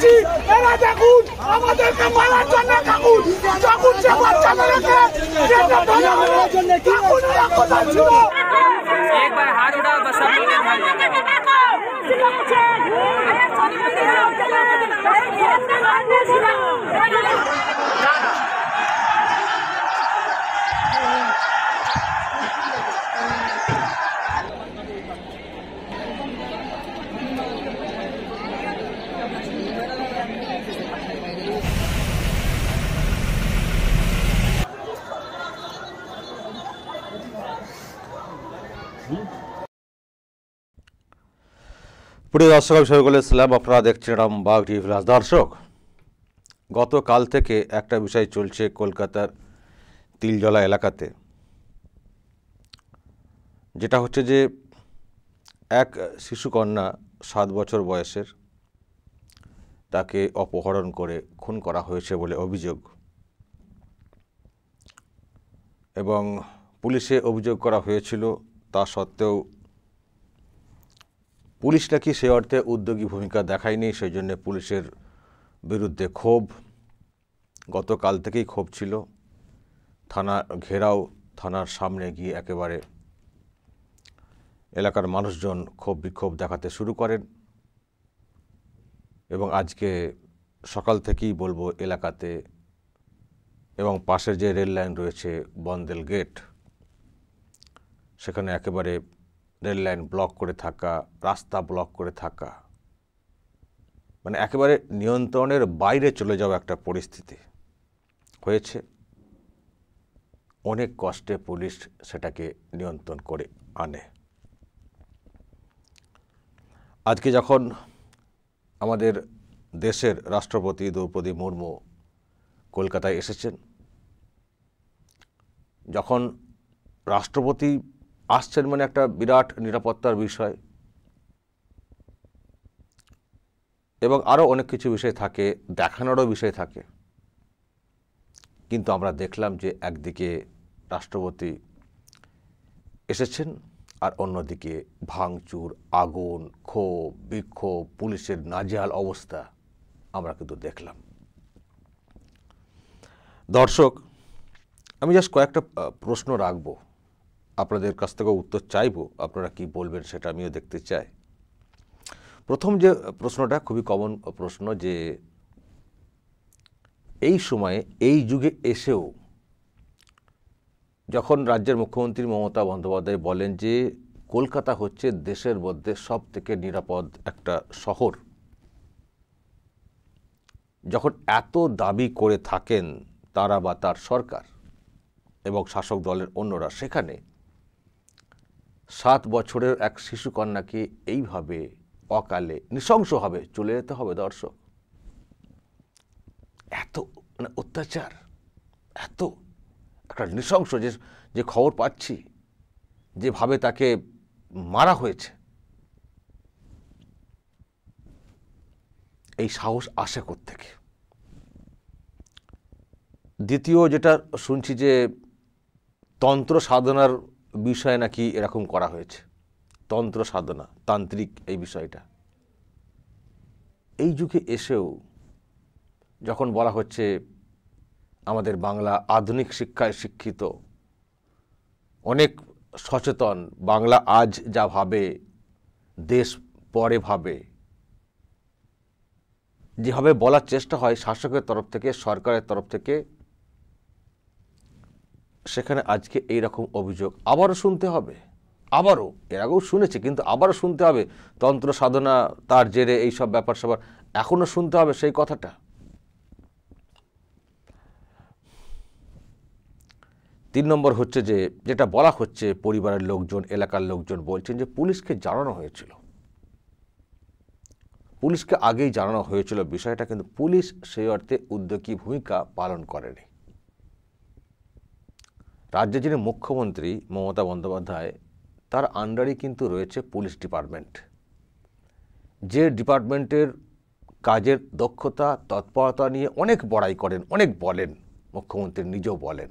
পাচ্ছি এরা দেখুন আমাদেরকে মারার জন্য কাকুন যখন সে বাচ্চাদেরকে একবার হাত উঠা বসা Thank you. পুরো দর্শক বিষয়গুলো শহীদুল ইসলাম আপনারা দেখছিলাম বাঘ টিভি প্লাস দর্শক গতকাল থেকে একটা বিষয় চলছে কলকাতার তিলজলা এলাকাতে যেটা হচ্ছে যে এক শিশুকন্যা সাত বছর বয়সের তাকে অপহরণ করে খুন করা হয়েছে বলে অভিযোগ এবং পুলিশে অভিযোগ করা হয়েছিল তা সত্ত্বেও পুলিশ নাকি সে অর্থে উদ্যোগী ভূমিকা দেখায়নি সেই জন্য পুলিশের বিরুদ্ধে ক্ষোভ গতকাল থেকেই ক্ষোভ ছিল থানা ঘেরাও থানার সামনে গিয়ে একেবারে এলাকার মানুষজন ক্ষোভ বিক্ষোভ দেখাতে শুরু করেন এবং আজকে সকাল থেকেই বলবো এলাকাতে এবং পাশে যে রেল লাইন রয়েছে বন্দেল গেট সেখানে একেবারে রেললাইন ব্লক করে থাকা রাস্তা ব্লক করে থাকা মানে একেবারে নিয়ন্ত্রণের বাইরে চলে যাওয়া একটা পরিস্থিতি হয়েছে অনেক কষ্টে পুলিশ সেটাকে নিয়ন্ত্রণ করে আনে আজকে যখন আমাদের দেশের রাষ্ট্রপতি দ্রৌপদী মুর্মু কলকাতায় এসেছেন যখন রাষ্ট্রপতি আসছেন মানে একটা বিরাট নিরাপত্তার বিষয় এবং আরও অনেক কিছু বিষয় থাকে দেখানোরও বিষয় থাকে কিন্তু আমরা দেখলাম যে একদিকে রাষ্ট্রপতি এসেছেন আর অন্যদিকে ভাঙচুর আগুন ক্ষোভ বিক্ষোভ পুলিশের নাজেহাল অবস্থা আমরা কিন্তু দেখলাম দর্শক আমি জাস্ট কয়েকটা প্রশ্ন রাখবো আপনাদের কাছ থেকে উত্তর চাইব আপনারা কি বলবেন সেটা আমিও দেখতে চাই প্রথম যে প্রশ্নটা খুবই কমন প্রশ্ন যে এই সময়ে এই যুগে এসেও যখন রাজ্যের মুখ্যমন্ত্রী মমতা বন্দ্যোপাধ্যায় বলেন যে কলকাতা হচ্ছে দেশের মধ্যে সব থেকে নিরাপদ একটা শহর যখন এত দাবি করে থাকেন তারা বা তার সরকার এবং শাসক দলের অন্যরা সেখানে সাত বছরের এক শিশু কন্যাকে এইভাবে অকালে নৃশংসভাবে চলে যেতে হবে দর্শক এত মানে অত্যাচার এত একটা নৃশংস যে যে খবর পাচ্ছি যেভাবে তাকে মারা হয়েছে এই সাহস আসে থেকে দ্বিতীয় যেটা শুনছি যে তন্ত্র সাধনার বিষয় নাকি এরকম করা হয়েছে তন্ত্র সাধনা তান্ত্রিক এই বিষয়টা এই যুগে এসেও যখন বলা হচ্ছে আমাদের বাংলা আধুনিক শিক্ষায় শিক্ষিত অনেক সচেতন বাংলা আজ যা ভাবে দেশ পরে ভাবে যেভাবে বলার চেষ্টা হয় শাসকের তরফ থেকে সরকারের তরফ থেকে সেখানে আজকে এই রকম অভিযোগ আবারও শুনতে হবে আবারও এর আগেও শুনেছে কিন্তু আবারও শুনতে হবে তন্ত্র সাধনা তার জেরে এইসব ব্যাপার সবার এখনও শুনতে হবে সেই কথাটা তিন নম্বর হচ্ছে যে যেটা বলা হচ্ছে পরিবারের লোকজন এলাকার লোকজন বলছেন যে পুলিশকে জানানো হয়েছিল পুলিশকে আগেই জানানো হয়েছিল বিষয়টা কিন্তু পুলিশ সেই অর্থে উদ্যোগী ভূমিকা পালন করেনি রাজ্যে যিনি মুখ্যমন্ত্রী মমতা বন্দ্যোপাধ্যায় তার আন্ডারে কিন্তু রয়েছে পুলিশ ডিপার্টমেন্ট যে ডিপার্টমেন্টের কাজের দক্ষতা তৎপরতা নিয়ে অনেক বড়াই করেন অনেক বলেন মুখ্যমন্ত্রী নিজেও বলেন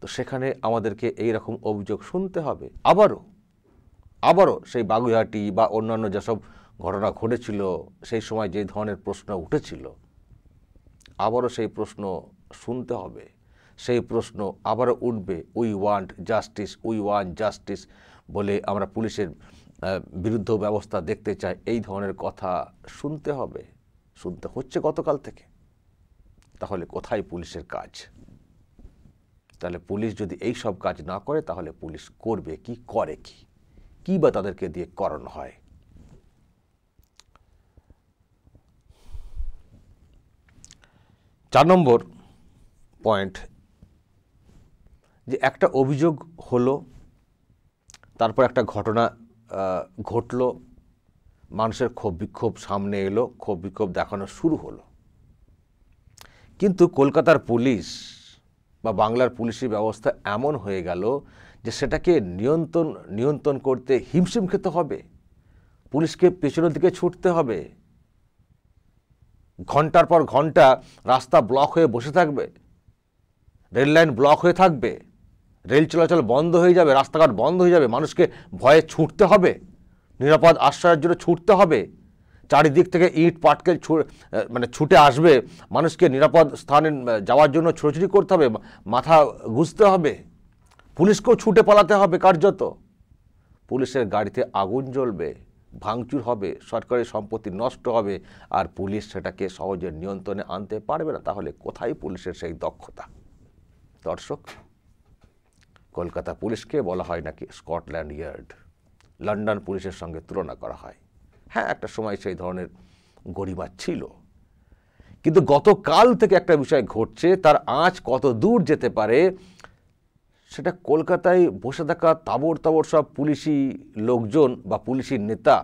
তো সেখানে আমাদেরকে এই রকম অভিযোগ শুনতে হবে আবারও আবারও সেই বাগুইহাটি বা অন্যান্য যেসব ঘটনা ঘটেছিল সেই সময় যে ধরনের প্রশ্ন উঠেছিল আবারও সেই প্রশ্ন শুনতে হবে সেই প্রশ্ন আবারও উঠবে we want justice we want justice বলে আমরা পুলিশের বিরুদ্ধ ব্যবস্থা দেখতে চাই এই ধরনের কথা শুনতে হবে শুনতে হচ্ছে গতকাল থেকে তাহলে কোথায় পুলিশের কাজ তাহলে পুলিশ যদি এই সব কাজ না করে তাহলে পুলিশ করবে কি করে কি কী বা তাদেরকে দিয়ে করণ হয় চার নম্বর পয়েন্ট যে একটা অভিযোগ হলো তারপর একটা ঘটনা ঘটল মানুষের ক্ষোভ বিক্ষোভ সামনে এলো ক্ষোভ বিক্ষোভ দেখানো শুরু হলো কিন্তু কলকাতার পুলিশ বা বাংলার পুলিশি ব্যবস্থা এমন হয়ে গেল যে সেটাকে নিয়ন্ত্রণ নিয়ন্ত্রণ করতে হিমশিম খেতে হবে পুলিশকে পেছনের দিকে ছুটতে হবে ঘন্টার পর ঘন্টা রাস্তা ব্লক হয়ে বসে থাকবে রেললাইন ব্লক হয়ে থাকবে রেল চলাচল বন্ধ হয়ে যাবে রাস্তাঘাট বন্ধ হয়ে যাবে মানুষকে ভয়ে ছুটতে হবে নিরাপদ আশ্রয়ের জন্য ছুটতে হবে চারিদিক থেকে ইট পাটকে মানে ছুটে আসবে মানুষকে নিরাপদ স্থানে যাওয়ার জন্য ছোটোছুটি করতে হবে মাথা গুঁজতে হবে পুলিশকেও ছুটে পালাতে হবে কার্যত পুলিশের গাড়িতে আগুন জ্বলবে ভাঙচুর হবে সরকারি সম্পত্তি নষ্ট হবে আর পুলিশ সেটাকে সহজে নিয়ন্ত্রণে আনতে পারবে না তাহলে কোথায় পুলিশের সেই দক্ষতা দর্শক কলকাতা পুলিশকে বলা হয় নাকি স্কটল্যান্ড ইয়ার্ড লন্ডন পুলিশের সঙ্গে তুলনা করা হয় হ্যাঁ একটা সময় সেই ধরনের গরিবা ছিল কিন্তু গতকাল থেকে একটা বিষয় ঘটছে তার আঁচ কত দূর যেতে পারে সেটা কলকাতায় বসে থাকা তাবড় তাবড় সব পুলিশি লোকজন বা পুলিশি নেতা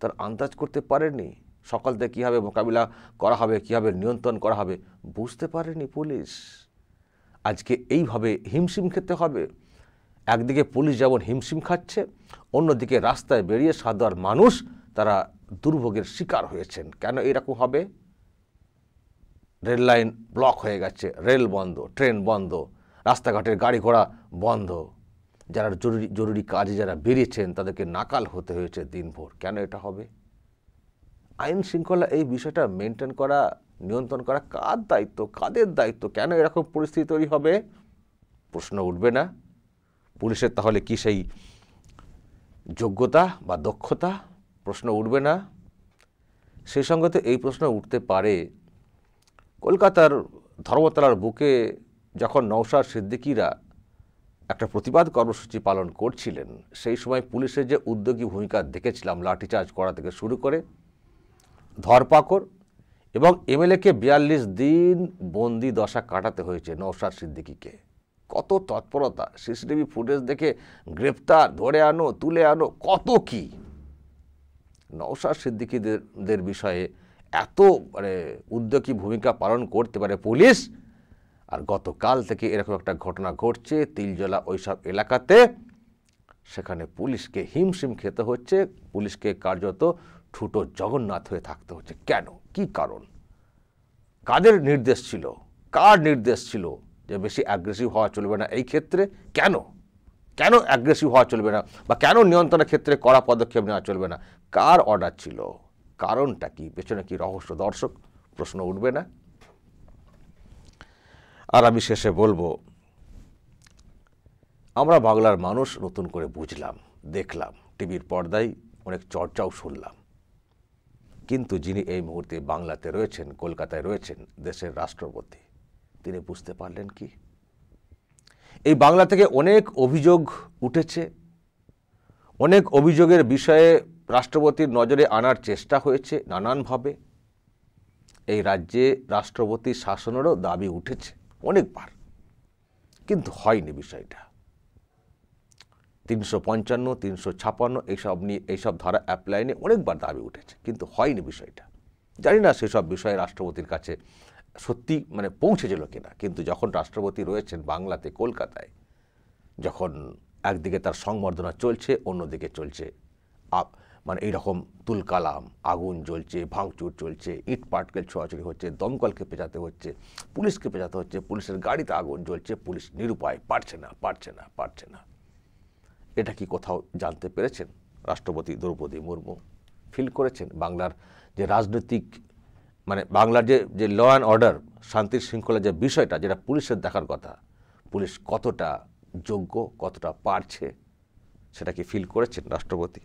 তার আন্দাজ করতে পারেনি সকাল থেকে কীভাবে মোকাবিলা করা হবে কীভাবে নিয়ন্ত্রণ করা হবে বুঝতে পারেনি পুলিশ আজকে এইভাবে হিমশিম খেতে হবে একদিকে পুলিশ যেমন হিমশিম খাচ্ছে অন্যদিকে রাস্তায় বেরিয়ে সাধার মানুষ তারা দুর্ভোগের শিকার হয়েছেন কেন এরকম হবে রেললাইন ব্লক হয়ে গেছে রেল বন্ধ ট্রেন বন্ধ রাস্তাঘাটের গাড়ি ঘোড়া বন্ধ যারা জরুরি জরুরি কাজে যারা বেরিয়েছেন তাদেরকে নাকাল হতে হয়েছে দিনভর কেন এটা হবে আইন শৃঙ্খলা এই বিষয়টা মেনটেন করা নিয়ন্ত্রণ করা কার দায়িত্ব কাদের দায়িত্ব কেন এরকম পরিস্থিতি তৈরি হবে প্রশ্ন উঠবে না পুলিশের তাহলে কি সেই যোগ্যতা বা দক্ষতা প্রশ্ন উঠবে না সেই সঙ্গে তো এই প্রশ্ন উঠতে পারে কলকাতার ধর্মতলার বুকে যখন নৌসার সিদ্দিকিরা একটা প্রতিবাদ কর্মসূচি পালন করছিলেন সেই সময় পুলিশের যে উদ্যোগী ভূমিকা দেখেছিলাম লাঠিচার্জ করা থেকে শুরু করে ধরপাকড় এবং এমএলএকে বিয়াল্লিশ দিন বন্দি দশা কাটাতে হয়েছে নৌসার সিদ্দিকিকে কত তৎপরতা সিসিটিভি ফুটেজ দেখে গ্রেপ্তার ধরে আনো তুলে আনো কত কি নৌসার সিদ্দিকিদের বিষয়ে এত মানে উদ্যোগী ভূমিকা পালন করতে পারে পুলিশ আর গতকাল থেকে এরকম একটা ঘটনা ঘটছে তিলজলা ওইসব এলাকাতে সেখানে পুলিশকে হিমশিম খেতে হচ্ছে পুলিশকে কার্যত ঠুটো জগন্নাথ হয়ে থাকতে হচ্ছে কেন কি কারণ কাদের নির্দেশ ছিল কার নির্দেশ ছিল যে বেশি অ্যাগ্রেসিভ হওয়া চলবে না এই ক্ষেত্রে কেন কেন অ্যাগ্রেসিভ হওয়া চলবে না বা কেন নিয়ন্ত্রণের ক্ষেত্রে কড়া পদক্ষেপ নেওয়া চলবে না কার অর্ডার ছিল কারণটা কি পেছনে কি রহস্য দর্শক প্রশ্ন উঠবে না আর আমি শেষে বলবো আমরা বাংলার মানুষ নতুন করে বুঝলাম দেখলাম টিভির পর্দায় অনেক চর্চাও শুনলাম কিন্তু যিনি এই মুহূর্তে বাংলাতে রয়েছেন কলকাতায় রয়েছেন দেশের রাষ্ট্রপতি তিনি বুঝতে পারলেন কি এই বাংলা থেকে অনেক অভিযোগ উঠেছে অনেক অভিযোগের বিষয়ে রাষ্ট্রপতির নজরে আনার চেষ্টা হয়েছে নানানভাবে এই রাজ্যে রাষ্ট্রপতি শাসনেরও দাবি উঠেছে অনেকবার কিন্তু হয়নি বিষয়টা তিনশো পঞ্চান্ন তিনশো ছাপান্ন এইসব নিয়ে এইসব ধারা অ্যাপ্লাই নিয়ে অনেকবার দাবি উঠেছে কিন্তু হয়নি বিষয়টা জানি না সেসব বিষয়ে রাষ্ট্রপতির কাছে সত্যি মানে পৌঁছেছিল কিনা কিন্তু যখন রাষ্ট্রপতি রয়েছেন বাংলাতে কলকাতায় যখন একদিকে তার সংবর্ধনা চলছে অন্যদিকে চলছে আপ মানে এইরকম তুলকালাম আগুন জ্বলছে ভাঙচুর চলছে ইট পাটকেল ছোঁয়াছুড়ি হচ্ছে দমকলকে পেঁচাতে হচ্ছে পুলিশকে পেঁচাতে হচ্ছে পুলিশের গাড়িতে আগুন জ্বলছে পুলিশ নিরুপায় পারছে না পারছে না পারছে না এটা কি কোথাও জানতে পেরেছেন রাষ্ট্রপতি দ্রৌপদী মুর্মু ফিল করেছেন বাংলার যে রাজনৈতিক মানে বাংলার যে যে ল অ্যান্ড অর্ডার শান্তির শৃঙ্খলা যে বিষয়টা যেটা পুলিশের দেখার কথা পুলিশ কতটা যোগ্য কতটা পারছে সেটা কি ফিল করেছেন রাষ্ট্রপতি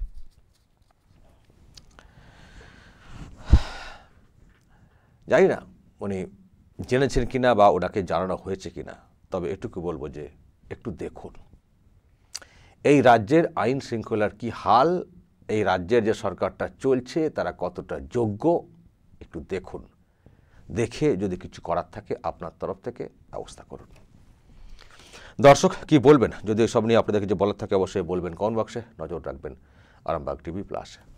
জানি না উনি জেনেছেন কিনা বা ওনাকে জানানো হয়েছে কিনা তবে এটুকু বলবো যে একটু দেখুন এই রাজ্যের আইন শৃঙ্খলার কি হাল এই রাজ্যের যে সরকারটা চলছে তারা কতটা যোগ্য একটু দেখুন দেখে যদি কিছু করার থাকে আপনার তরফ থেকে ব্যবস্থা করুন দর্শক কি বলবেন যদি এসব নিয়ে আপনাদের কিছু বলার থাকে অবশ্যই বলবেন কমেন্ট বক্সে নজর রাখবেন আরামবাগ টিভি প্লাসে